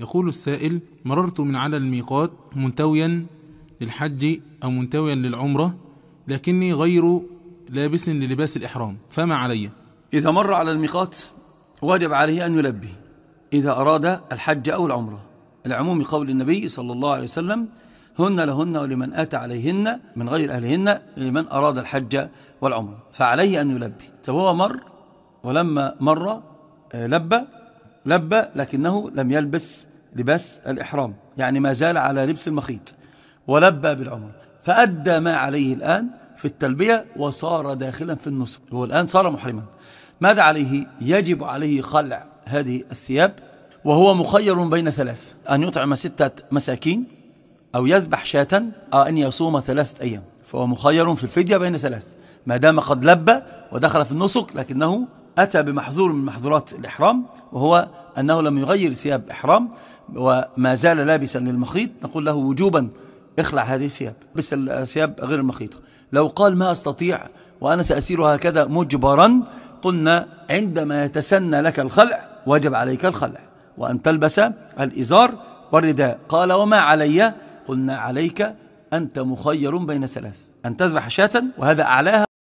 يقول السائل مررت من على الميقات منتويا للحج أو منتويا للعمرة لكني غير لابس للباس الإحرام فما علي إذا مر على الميقات واجب عليه أن يلبي إذا أراد الحج أو العمرة العموم قول النبي صلى الله عليه وسلم هن لهن ولمن أتى عليهن من غير أهلهن لمن أراد الحج والعمرة فعليه أن يلبي طب هو مر ولما مر آه، لبى لبى لكنه لم يلبس لباس الإحرام يعني ما زال على لبس المخيط ولبى بالعمرة فأدى ما عليه الآن في التلبية وصار داخلا في النسك هو الآن صار محرما ماذا عليه يجب عليه خلع هذه الثياب وهو مخير بين ثلاث أن يطعم ستة مساكين أو يذبح شاة أو أن يصوم ثلاثة أيام فهو مخير في الفدية بين ثلاث ما دام قد لبى ودخل في النسك لكنه أتى بمحظور من محظورات الإحرام وهو أنه لم يغير ثياب الإحرام وما زال لابسا للمخيط نقول له وجوبا اخلع هذه الثياب بس الثياب غير المخيطة لو قال ما أستطيع وأنا سأسير هكذا مجبرا قلنا عندما يتسنى لك الخلع وجب عليك الخلع وأن تلبس الإزار والرداء قال وما علي قلنا عليك أنت مخير بين ثلاث أن تذبح شاة وهذا أعلاها